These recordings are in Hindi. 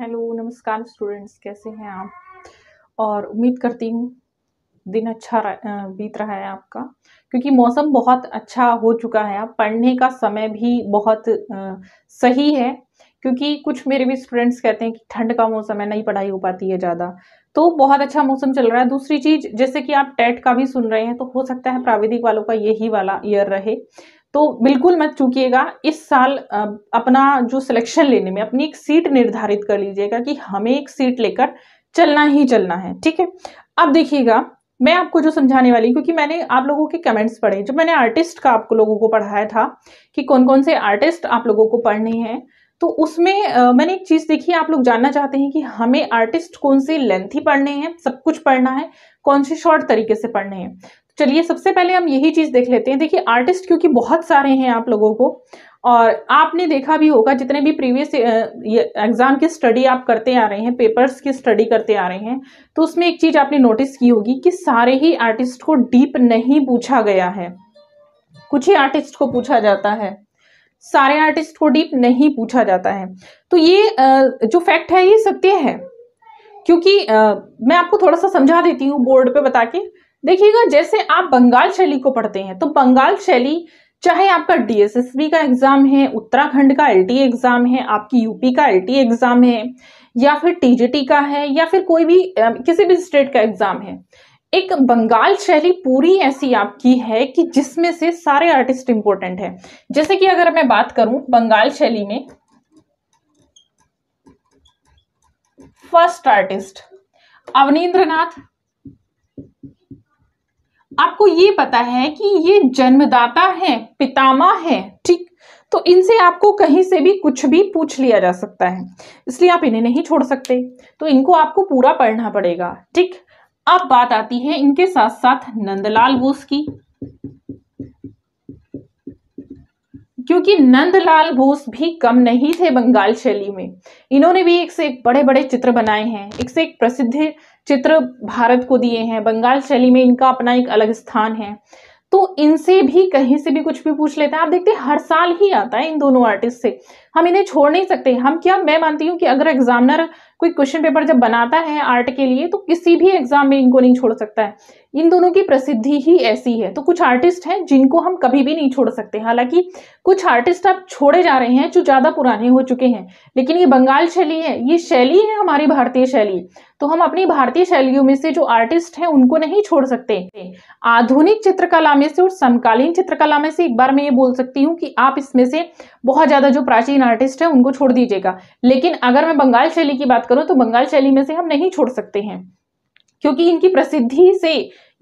हेलो नमस्कार स्टूडेंट्स कैसे हैं आप और उम्मीद करती हूँ दिन अच्छा बीत रहा है आपका क्योंकि मौसम बहुत अच्छा हो चुका है आप पढ़ने का समय भी बहुत सही है क्योंकि कुछ मेरे भी स्टूडेंट्स कहते हैं कि ठंड का मौसम है नहीं पढ़ाई हो पाती है ज़्यादा तो बहुत अच्छा मौसम चल रहा है दूसरी चीज़ जैसे कि आप टेट का भी सुन रहे हैं तो हो सकता है प्राविधिक वालों का यही वाला ईयर रहे तो बिल्कुल मत चूकिएगा इस साल अपना जो सिलेक्शन लेने में अपनी एक सीट निर्धारित कर लीजिएगा कि हमें एक सीट लेकर चलना ही चलना है ठीक है अब देखिएगा मैं आपको जो समझाने वाली क्योंकि मैंने आप लोगों के कमेंट्स पढ़े जब मैंने आर्टिस्ट का आप लोगों को पढ़ाया था कि कौन कौन से आर्टिस्ट आप लोगों को पढ़ने हैं तो उसमें मैंने एक चीज़ देखी आप लोग जानना चाहते हैं कि हमें आर्टिस्ट कौन से लेंथी पढ़ने हैं सब कुछ पढ़ना है कौन से शॉर्ट तरीके से पढ़ने हैं चलिए सबसे पहले हम यही चीज़ देख लेते हैं देखिए आर्टिस्ट क्योंकि बहुत सारे हैं आप लोगों को और आपने देखा भी होगा जितने भी प्रीवियस एग्ज़ाम की स्टडी आप करते आ रहे हैं पेपर्स की स्टडी करते आ रहे हैं तो उसमें एक चीज़ आपने नोटिस की होगी कि सारे ही आर्टिस्ट को डीप नहीं पूछा गया है कुछ ही आर्टिस्ट को पूछा जाता है सारे आर्टिस्ट को डीप नहीं पूछा जाता है तो ये जो फैक्ट है ये सत्य है क्योंकि मैं आपको थोड़ा सा समझा देती हूँ बोर्ड पे बता के देखिएगा जैसे आप बंगाल शैली को पढ़ते हैं तो बंगाल शैली चाहे आपका डीएसएसबी का एग्जाम है उत्तराखंड का एलटी एग्जाम e है आपकी यूपी का एलटी एग्जाम e है या फिर टीजीटी का है या फिर कोई भी किसी भी स्टेट का एग्जाम है एक बंगाल शैली पूरी ऐसी आपकी है कि जिसमें से सारे आर्टिस्ट इंपॉर्टेंट है जैसे कि अगर मैं बात करूं बंगाल शैली में फर्स्ट आर्टिस्ट अवनीन्द्रनाथ आपको ये पता है कि ये जन्मदाता है पितामा है ठीक तो इनसे आपको कहीं से भी कुछ भी पूछ लिया जा सकता है इसलिए आप इन्हें नहीं छोड़ सकते तो इनको आपको पूरा पढ़ना पड़ेगा ठीक अब बात आती है इनके साथ साथ नंदलाल बोस की क्योंकि नंदलाल बोस भी कम नहीं थे बंगाल शैली में इन्होंने भी एक से एक बड़े बड़े चित्र बनाए हैं एक से एक प्रसिद्ध चित्र भारत को दिए हैं बंगाल शैली में इनका अपना एक अलग स्थान है तो इनसे भी कहीं से भी कुछ भी पूछ लेते हैं आप देखते हैं हर साल ही आता है इन दोनों आर्टिस्ट से हम इन्हें छोड़ नहीं सकते हम क्या मैं मानती हूँ कि अगर एग्जामिनर कोई क्वेश्चन पेपर जब बनाता है आर्ट के लिए तो किसी भी एग्जाम में इनको नहीं छोड़ सकता है इन दोनों की प्रसिद्धि ही ऐसी है तो कुछ आर्टिस्ट हैं जिनको हम कभी भी नहीं छोड़ सकते हालांकि कुछ आर्टिस्ट अब छोड़े जा रहे हैं जो ज़्यादा पुराने हो चुके हैं लेकिन ये बंगाल शैली है ये शैली है हमारी भारतीय शैली तो हम अपनी भारतीय शैलियों में से जो आर्टिस्ट हैं उनको नहीं छोड़ सकते आधुनिक चित्रकला में से और समकालीन चित्रकला में से एक बार मैं ये बोल सकती हूँ कि आप इसमें से बहुत ज़्यादा जो प्राचीन आर्टिस्ट है उनको छोड़ दीजिएगा लेकिन अगर मैं बंगाल शैली की बात करूं तो बंगाल शैली में से हम नहीं छोड़ सकते हैं क्योंकि इनकी प्रसिद्धि से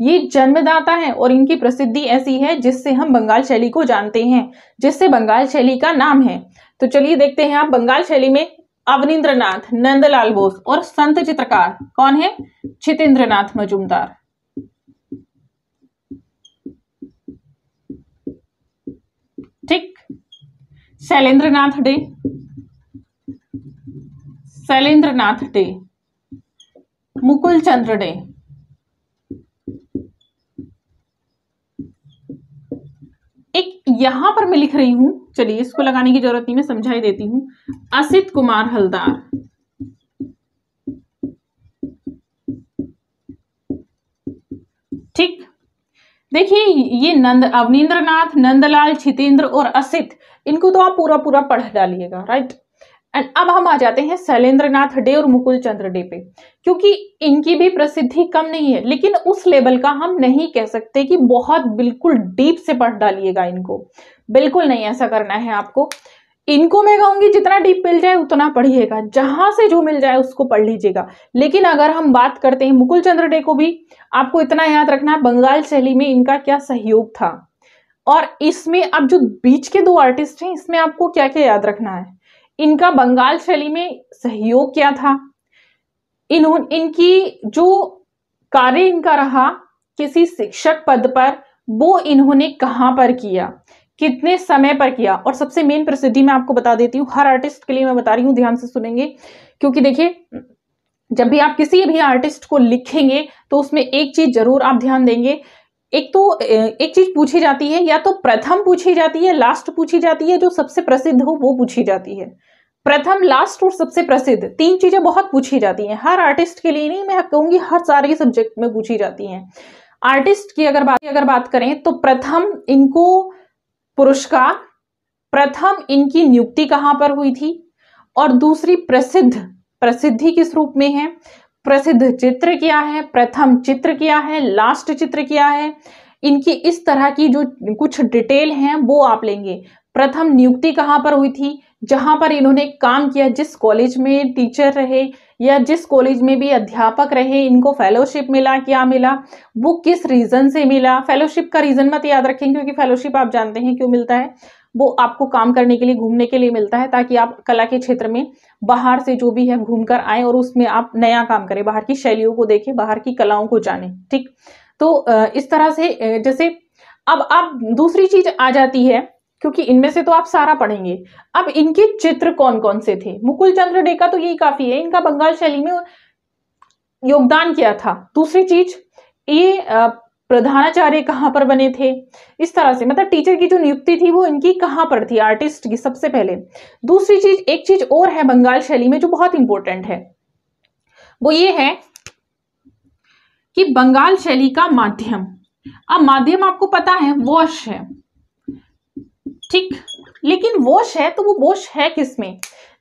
ये जन्मदाता है और इनकी प्रसिद्धि ऐसी है जिससे हम बंगाल शैली को जानते हैं जिससे बंगाल शैली का नाम है तो चलिए देखते हैं आप बंगाल शैली में अवनिंद्रनाथ नंदलाल बोस और संत चित्रकार कौन है चितेंद्रनाथ मजुमदार ठीक शैलेंद्रनाथ डे शैलेंद्रनाथ डे मुकुल चंद्र डे एक यहां पर मैं लिख रही हूं चलिए इसको लगाने की जरूरत नहीं मैं समझाई देती हूं असित कुमार हलदार देखिए ये नंद अवनीन्द्रनाथ नंदलाल छितेंद्र और असित इनको तो आप पूरा पूरा पढ़ डालिएगा राइट एंड अब हम आ जाते हैं शैलेंद्र नाथ डे और मुकुल चंद्र डे पे क्योंकि इनकी भी प्रसिद्धि कम नहीं है लेकिन उस लेवल का हम नहीं कह सकते कि बहुत बिल्कुल डीप से पढ़ डालिएगा इनको बिल्कुल नहीं ऐसा करना है आपको इनको मैं कहूंगी जितना डीप मिल जाए उतना पढ़िएगा जहां से जो मिल जाए उसको पढ़ लीजिएगा लेकिन अगर हम बात करते हैं मुकुल चंद्र डे को भी आपको इतना याद रखना है बंगाल शैली में इनका क्या सहयोग था और इसमें अब जो बीच के दो आर्टिस्ट हैं इसमें आपको क्या क्या याद रखना है इनका बंगाल शैली में सहयोग क्या था इन्होंने इनकी जो कार्य इनका रहा किसी शिक्षक पद पर वो इन्होंने कहाँ पर किया कितने समय पर किया और सबसे मेन प्रसिद्धि मैं आपको बता देती हूँ हर आर्टिस्ट के लिए मैं बता रही हूँ ध्यान से सुनेंगे क्योंकि देखिए जब भी आप किसी भी आर्टिस्ट को लिखेंगे तो उसमें एक चीज जरूर आप ध्यान देंगे एक तो एक चीज पूछी जाती है या तो प्रथम पूछी जाती है लास्ट पूछी जाती है जो सबसे प्रसिद्ध हो वो पूछी जाती है प्रथम लास्ट और सबसे प्रसिद्ध तीन चीजें बहुत पूछी जाती हैं हर आर्टिस्ट के लिए नहीं मैं कहूंगी हर सारे सब्जेक्ट में पूछी जाती हैं आर्टिस्ट की अगर बात अगर बात करें तो प्रथम इनको पुरुष का प्रथम इनकी नियुक्ति कहां पर हुई थी और दूसरी प्रसिद्ध प्रसिद्धि किस रूप में है प्रसिद्ध चित्र क्या है प्रथम चित्र क्या है लास्ट चित्र क्या है इनकी इस तरह की जो कुछ डिटेल हैं वो आप लेंगे प्रथम नियुक्ति कहां पर हुई थी जहाँ पर इन्होंने काम किया जिस कॉलेज में टीचर रहे या जिस कॉलेज में भी अध्यापक रहे इनको फेलोशिप मिला क्या मिला वो किस रीज़न से मिला फेलोशिप का रीज़न मत याद रखें क्योंकि फेलोशिप आप जानते हैं क्यों मिलता है वो आपको काम करने के लिए घूमने के लिए मिलता है ताकि आप कला के क्षेत्र में बाहर से जो भी है घूम कर और उसमें आप नया काम करें बाहर की शैलियों को देखें बाहर की कलाओं को जाने ठीक तो इस तरह से जैसे अब आप दूसरी चीज़ आ जाती है क्योंकि इनमें से तो आप सारा पढ़ेंगे अब इनके चित्र कौन कौन से थे मुकुल चंद्र डे का तो यही काफी है इनका बंगाल शैली में योगदान किया था दूसरी चीज ये प्रधानाचार्य कहाँ पर बने थे इस तरह से मतलब टीचर की जो नियुक्ति थी वो इनकी कहाँ पर थी आर्टिस्ट की सबसे पहले दूसरी चीज एक चीज और है बंगाल शैली में जो बहुत इंपॉर्टेंट है वो ये है कि बंगाल शैली का माध्यम अब माध्यम आपको पता है वॉश है ठीक लेकिन वॉश है तो वो वॉश है किस में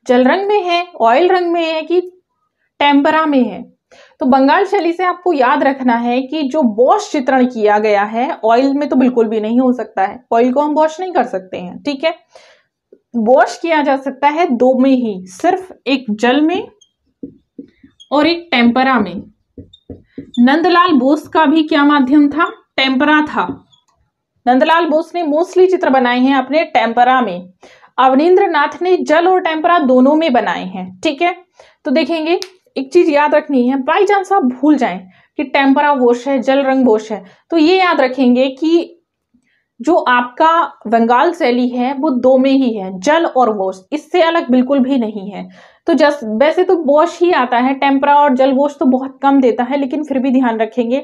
जल रंग में है ऑयल रंग में है कि टेम्परा में है तो बंगाल शैली से आपको याद रखना है कि जो बॉश चित्रण किया गया है ऑयल में तो बिल्कुल भी नहीं हो सकता है ऑयल को हम वॉश नहीं कर सकते हैं ठीक है वॉश किया जा सकता है दो में ही सिर्फ एक जल में और एक टेम्परा में नंदलाल बोस का भी क्या माध्यम था टेम्परा था नंदलाल बोस ने मोस्टली चित्र बनाए हैं अपने टेम्परा में अवनिंद्र नाथ ने जल और टेम्परा दोनों में बनाए हैं ठीक है तो देखेंगे एक चीज याद रखनी है बाई चांस आप भूल जाए कि टेम्परा वोश है जल रंग वोश है तो ये याद रखेंगे कि जो आपका बंगाल शैली है वो दो में ही है जल और वोश इससे अलग बिल्कुल भी नहीं है तो जस वैसे तो वॉश ही आता है टेम्परा और जल वोश तो बहुत कम देता है लेकिन फिर भी ध्यान रखेंगे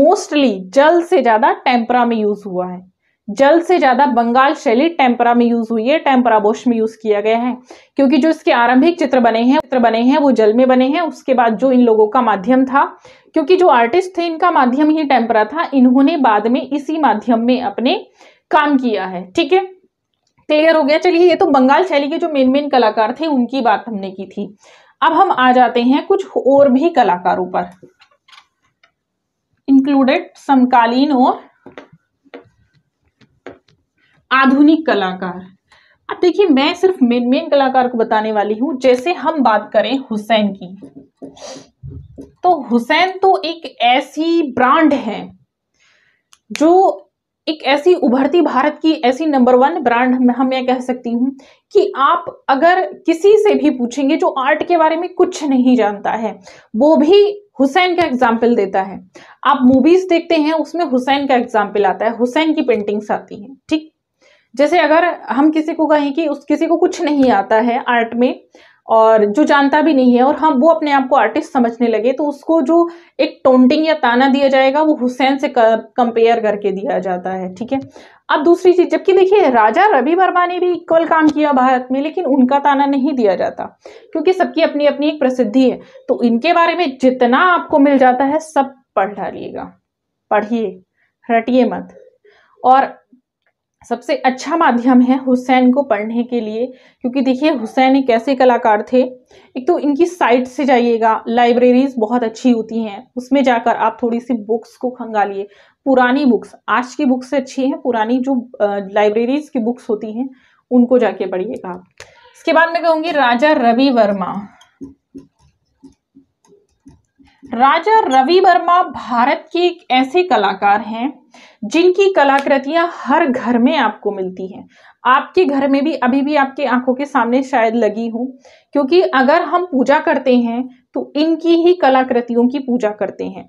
मोस्टली जल से ज़्यादा टेम्परा में यूज़ हुआ है जल्द से ज्यादा बंगाल शैली टेम्परा में यूज हुई है टेम्परा बोश में यूज किया गया है क्योंकि जो इसके आरंभिक चित्र बने हैं चित्र बने हैं वो जल में बने हैं उसके बाद जो इन लोगों का माध्यम था क्योंकि जो आर्टिस्ट थे इनका माध्यम ही टेम्परा था इन्होंने बाद में इसी माध्यम में अपने काम किया है ठीक है क्लियर हो गया चलिए ये तो बंगाल शैली के जो मेन मेन कलाकार थे उनकी बात हमने की थी अब हम आ जाते हैं कुछ और भी कलाकारों पर इंक्लूडेड समकालीन और आधुनिक कलाकार अब देखिए मैं सिर्फ मेन मेन कलाकार को बताने वाली हूं जैसे हम बात करें हुसैन की तो हुसैन तो एक ऐसी ब्रांड है जो एक ऐसी उभरती भारत की ऐसी नंबर वन ब्रांड हम मैं कह सकती हूं कि आप अगर किसी से भी पूछेंगे जो आर्ट के बारे में कुछ नहीं जानता है वो भी हुसैन का एग्जाम्पल देता है आप मूवीज देखते हैं उसमें हुसैन का एग्जाम्पल आता है हुसैन की पेंटिंग्स आती हैं ठीक जैसे अगर हम किसी को कहें कि उस किसी को कुछ नहीं आता है आर्ट में और जो जानता भी नहीं है और हम वो अपने आप को आर्टिस्ट समझने लगे तो उसको जो एक टोंटिंग या ताना दिया जाएगा वो हुसैन से कंपेयर करके दिया जाता है ठीक है अब दूसरी चीज जबकि देखिए राजा रवि वर्मा ने भी इक्वल काम किया भारत में लेकिन उनका ताना नहीं दिया जाता क्योंकि सबकी अपनी अपनी एक प्रसिद्धि है तो इनके बारे में जितना आपको मिल जाता है सब पढ़ डालिएगा पढ़िए रटिए मत और सबसे अच्छा माध्यम है हुसैन को पढ़ने के लिए क्योंकि देखिए हुसैन एक ऐसे कलाकार थे एक तो इनकी साइट से जाइएगा लाइब्रेरीज बहुत अच्छी होती हैं उसमें जाकर आप थोड़ी सी बुक्स को खंगालिए पुरानी बुक्स आज की बुक्स से अच्छी हैं पुरानी जो लाइब्रेरीज की बुक्स होती हैं उनको जाके पढ़िएगा इसके बाद मैं कहूँगी राजा रवि वर्मा राजा रवि वर्मा भारत के एक ऐसे कलाकार हैं जिनकी कलाकृतियां हर घर में आपको मिलती हैं आपके घर में भी अभी भी आपके आंखों के सामने शायद लगी हो क्योंकि अगर हम पूजा करते हैं तो इनकी ही कलाकृतियों की पूजा करते हैं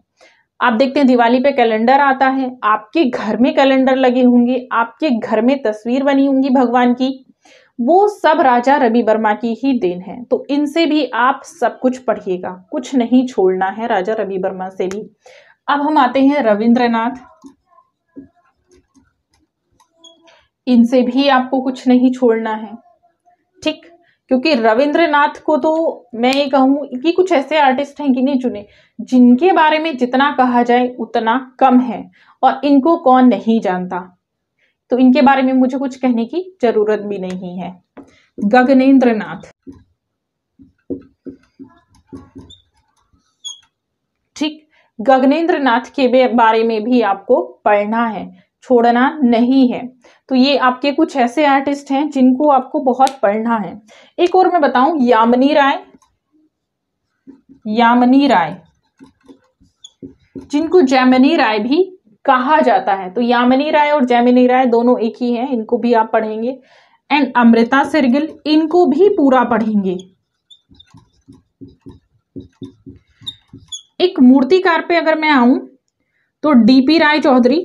आप देखते हैं दिवाली पे कैलेंडर आता है आपके घर में कैलेंडर लगे होंगे आपके घर में तस्वीर बनी होंगी भगवान की वो सब राजा रवि वर्मा की ही देन है तो इनसे भी आप सब कुछ पढ़िएगा कुछ नहीं छोड़ना है राजा रवि वर्मा से भी अब हम आते हैं रविंद्रनाथ इनसे भी आपको कुछ नहीं छोड़ना है ठीक क्योंकि रविंद्रनाथ को तो मैं ये कहूँ कि कुछ ऐसे आर्टिस्ट हैं नहीं चुने जिनके बारे में जितना कहा जाए उतना कम है और इनको कौन नहीं जानता तो इनके बारे में मुझे कुछ कहने की जरूरत भी नहीं है गगनेन्द्र नाथ ठीक गगनेन्द्र नाथ के बारे में भी आपको पढ़ना है छोड़ना नहीं है तो ये आपके कुछ ऐसे आर्टिस्ट हैं जिनको आपको बहुत पढ़ना है एक और मैं बताऊं यामिनी राय यामिनी राय जिनको जैमिनी राय भी कहा जाता है तो यामिनी राय और जैमिनी राय दोनों एक ही हैं इनको भी आप पढ़ेंगे एंड अमृता सिरगिल इनको भी पूरा पढ़ेंगे एक मूर्तिकार पे अगर मैं आऊं तो डीपी राय चौधरी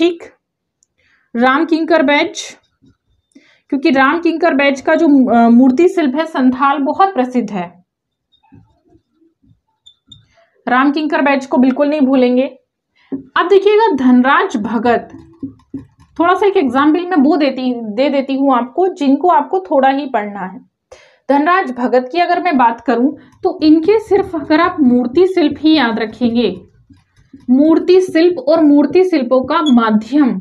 ठीक राम किंकर बैच क्योंकि राम किंकर बैच का जो मूर्ति शिल्प है संथाल बहुत प्रसिद्ध है राम किंकर बैच को बिल्कुल नहीं भूलेंगे अब देखिएगा धनराज भगत थोड़ा सा एक एग्जाम्पल मैं वो देती दे देती हूं आपको जिनको आपको थोड़ा ही पढ़ना है धनराज भगत की अगर मैं बात करूं तो इनके सिर्फ अगर आप मूर्ति शिल्प ही याद रखेंगे मूर्ति शिल्प और मूर्ति शिल्पों का माध्यम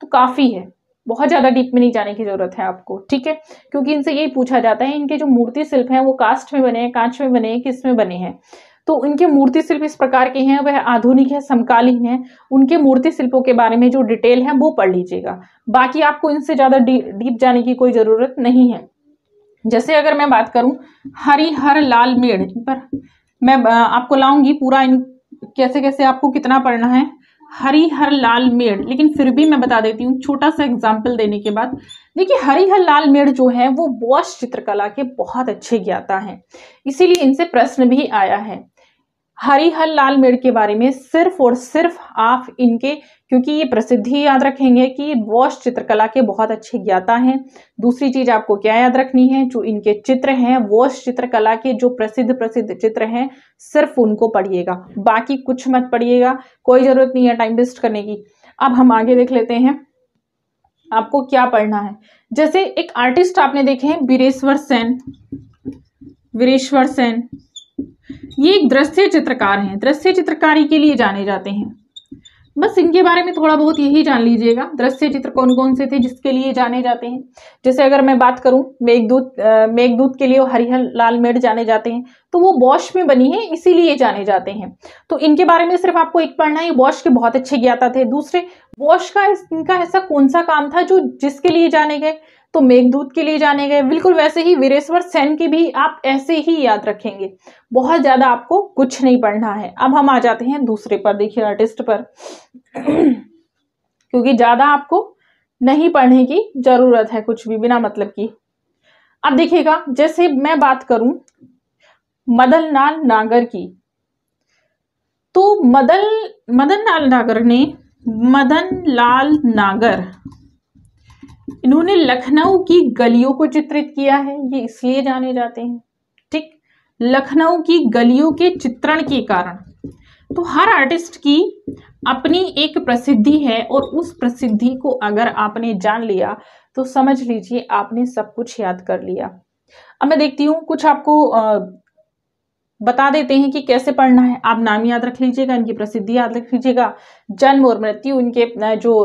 तो काफी है बहुत ज्यादा डीप में नहीं जाने की जरूरत है आपको ठीक है क्योंकि इनसे यही पूछा जाता है इनके जो मूर्ति शिल्प हैं वो कास्ट में बने हैं कांच में बने हैं किस में बने हैं तो इनके मूर्ति शिल्प इस प्रकार के हैं वह आधुनिक है समकालीन है उनके मूर्ति शिल्पों के बारे में जो डिटेल है वो पढ़ लीजिएगा बाकी आपको इनसे ज़्यादा डीप जाने की कोई ज़रूरत नहीं है जैसे अगर मैं बात करूं हरिहर लाल मेड़ पर मैं आपको लाऊंगी पूरा इन कैसे कैसे आपको कितना पढ़ना है हरी हर लाल मेड़ लेकिन फिर भी मैं बता देती हूँ छोटा सा एग्जाम्पल देने के बाद देखिए हरिहर लाल मेड़ जो है वो बॉश चित्रकला के बहुत अच्छे ज्ञाता हैं इसीलिए इनसे प्रश्न भी आया है हरिहर लाल मेड़ के बारे में सिर्फ और सिर्फ आप इनके क्योंकि ये प्रसिद्धि याद रखेंगे कि वॉश चित्रकला के बहुत अच्छे ज्ञाता हैं दूसरी चीज आपको क्या याद रखनी है जो इनके चित्र हैं वॉश चित्रकला के जो प्रसिद्ध प्रसिद्ध चित्र हैं सिर्फ उनको पढ़िएगा बाकी कुछ मत पढ़िएगा कोई जरूरत नहीं है टाइम वेस्ट करने की अब हम आगे देख लेते हैं आपको क्या पढ़ना है जैसे एक आर्टिस्ट आपने देखे हैं वीरेश्वर सेन वीरेश्वर सेन ये एक दृश्य चित्रकार हैं दृश्य चित्रकारी के लिए जाने जाते हैं बस इनके बारे में थोड़ा बहुत यही जान लीजिएगा दृश्य चित्र कौन कौन से थे जिसके लिए जाने जाते हैं जैसे अगर मैं बात करूं मेघदूत मेघदूत के लिए हरिहर लाल मेड़ जाने जाते हैं तो वो बॉश में बनी है इसीलिए जाने जाते हैं तो इनके बारे में सिर्फ आपको एक पढ़ना है बॉश के बहुत अच्छे ज्ञाता थे दूसरे बॉश का इनका ऐसा कौन सा काम था जो जिसके लिए जाने गए तो मेघदूत के लिए जाने गए बिल्कुल वैसे ही वीरेश्वर सेन की भी आप ऐसे ही याद रखेंगे बहुत ज़्यादा आपको कुछ नहीं पढ़ना है अब हम आ जाते हैं दूसरे पर देखिए आर्टिस्ट पर क्योंकि ज़्यादा आपको नहीं पढ़ने की ज़रूरत है कुछ भी बिना मतलब की अब देखिएगा जैसे मैं बात करूं मदन लाल नागर की तो मदन मदन लाल नागर ने मदन लाल नागर इन्होंने लखनऊ की गलियों को चित्रित किया है ये इसलिए जाने जाते हैं ठीक लखनऊ की गलियों के चित्रण के कारण तो हर आर्टिस्ट की अपनी एक प्रसिद्धि है और उस प्रसिद्धि को अगर आपने जान लिया तो समझ लीजिए आपने सब कुछ याद कर लिया अब मैं देखती हूँ कुछ आपको आ, बता देते हैं कि कैसे पढ़ना है आप नाम याद रख लीजिएगा इनकी प्रसिद्धि याद रख लीजिएगा जन्म और मृत्यु इनके जो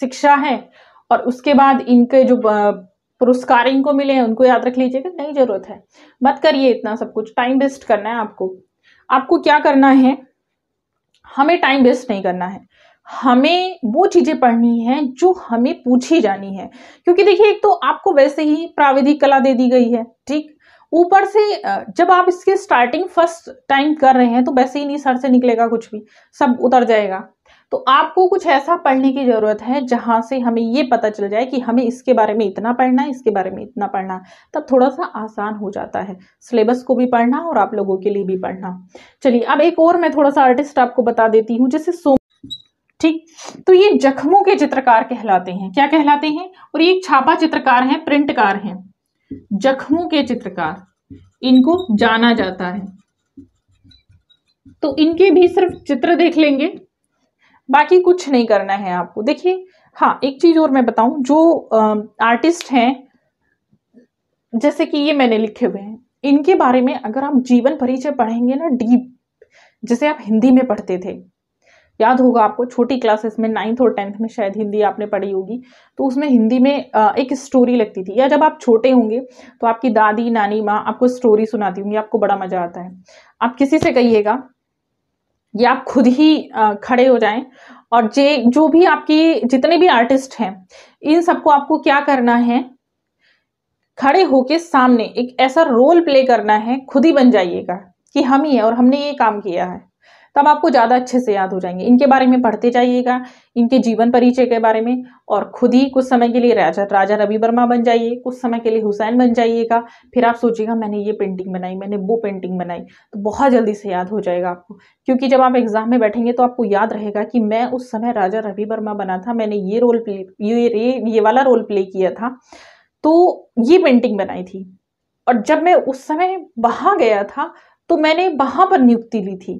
शिक्षा है और उसके बाद इनके जो पुरस्कार इनको मिले हैं उनको याद रख लीजिएगा नहीं जरूरत है मत करिए इतना सब कुछ टाइम वेस्ट करना है आपको आपको क्या करना है हमें टाइम वेस्ट नहीं करना है हमें वो चीज़ें पढ़नी है जो हमें पूछी जानी है क्योंकि देखिए एक तो आपको वैसे ही प्राविधिक कला दे दी गई है ठीक ऊपर से जब आप इसके स्टार्टिंग फर्स्ट टाइम कर रहे हैं तो वैसे ही नहीं सर से निकलेगा कुछ भी सब उतर जाएगा तो आपको कुछ ऐसा पढ़ने की ज़रूरत है जहां से हमें ये पता चल जाए कि हमें इसके बारे में इतना पढ़ना है इसके बारे में इतना पढ़ना तब थोड़ा सा आसान हो जाता है सिलेबस को भी पढ़ना और आप लोगों के लिए भी पढ़ना चलिए अब एक और मैं थोड़ा सा आर्टिस्ट आपको बता देती हूँ जैसे सोम ठीक तो ये जख्मों के चित्रकार कहलाते हैं क्या कहलाते हैं और ये छापा चित्रकार है प्रिंटकार हैं जख्मों के चित्रकार इनको जाना जाता है तो इनके भी सिर्फ चित्र देख लेंगे बाकी कुछ नहीं करना है आपको देखिए हाँ एक चीज़ और मैं बताऊं जो आर्टिस्ट हैं जैसे कि ये मैंने लिखे हुए हैं इनके बारे में अगर आप जीवन परिचय पढ़ेंगे ना डीप जैसे आप हिंदी में पढ़ते थे याद होगा आपको छोटी क्लासेस में नाइन्थ और टेंथ में शायद हिंदी आपने पढ़ी होगी तो उसमें हिंदी में एक स्टोरी लगती थी या जब आप छोटे होंगे तो आपकी दादी नानी माँ आपको स्टोरी सुनाती होंगी आपको बड़ा मज़ा आता है आप किसी से कहिएगा ये आप खुद ही खड़े हो जाएं और जे जो भी आपकी जितने भी आर्टिस्ट हैं इन सबको आपको क्या करना है खड़े होके सामने एक ऐसा रोल प्ले करना है खुद ही बन जाइएगा कि हम ही है और हमने ये काम किया है तब आपको ज़्यादा अच्छे से याद हो जाएंगे इनके बारे में पढ़ते जाइएगा इनके जीवन परिचय के बारे में और खुद ही कुछ समय के लिए राजा राजा रवि वर्मा बन जाइए कुछ समय के लिए हुसैन बन जाइएगा फिर आप सोचिएगा मैंने ये पेंटिंग बनाई मैंने वो पेंटिंग बनाई तो बहुत जल्दी से याद हो जाएगा आपको क्योंकि जब आप एग्जाम में बैठेंगे तो आपको याद रहेगा कि मैं उस समय राजा रवि वर्मा बना था मैंने ये रोल प्ले ये ये वाला रोल प्ले किया था तो ये पेंटिंग बनाई थी और जब मैं उस समय वहाँ गया था तो मैंने वहाँ पर नियुक्ति ली थी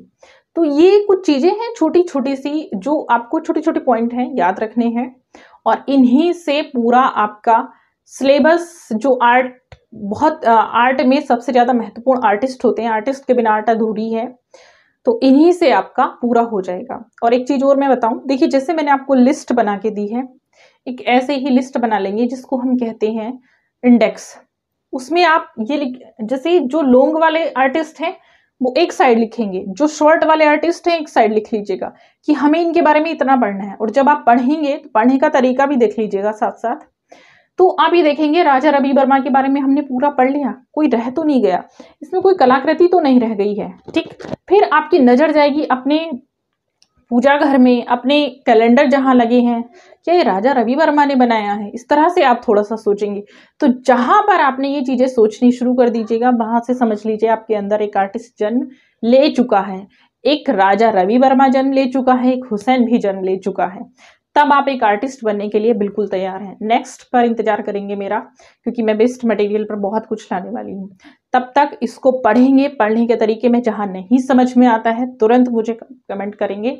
तो ये कुछ चीज़ें हैं छोटी छोटी सी जो आपको छोटे छोटे पॉइंट हैं याद रखने हैं और इन्हीं से पूरा आपका सिलेबस जो आर्ट बहुत आर्ट में सबसे ज़्यादा महत्वपूर्ण आर्टिस्ट होते हैं आर्टिस्ट के बिना आर्ट अधूरी है तो इन्हीं से आपका पूरा हो जाएगा और एक चीज़ और मैं बताऊं देखिए जैसे मैंने आपको लिस्ट बना के दी है एक ऐसे ही लिस्ट बना लेंगे जिसको हम कहते हैं इंडेक्स उसमें आप ये जैसे जो लोंग वाले आर्टिस्ट हैं वो एक साइड लिखेंगे जो शॉर्ट वाले आर्टिस्ट हैं एक साइड लिख लीजिएगा कि हमें इनके बारे में इतना पढ़ना है और जब आप पढ़ेंगे तो पढ़ने का तरीका भी देख लीजिएगा साथ साथ तो आप ये देखेंगे राजा रवि वर्मा के बारे में हमने पूरा पढ़ लिया कोई रह तो नहीं गया इसमें कोई कलाकृति तो नहीं रह गई है ठीक फिर आपकी नज़र जाएगी अपने पूजा घर में अपने कैलेंडर जहाँ लगे हैं क्या ये राजा रवि वर्मा ने बनाया है इस तरह से आप थोड़ा सा सोचेंगे तो जहाँ पर आपने ये चीज़ें सोचनी शुरू कर दीजिएगा वहाँ से समझ लीजिए आपके अंदर एक आर्टिस्ट जन्म ले चुका है एक राजा रवि वर्मा जन्म ले चुका है एक हुसैन भी जन्म ले चुका है तब आप एक आर्टिस्ट बनने के लिए बिल्कुल तैयार हैं नेक्स्ट पर इंतजार करेंगे मेरा क्योंकि मैं बेस्ट मटेरियल पर बहुत कुछ लाने वाली हूँ तब तक इसको पढ़ेंगे पढ़ने के तरीके में जहाँ नहीं समझ में आता है तुरंत मुझे कमेंट करेंगे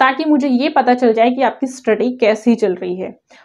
ताकि मुझे ये पता चल जाए कि आपकी स्टडी कैसी चल रही है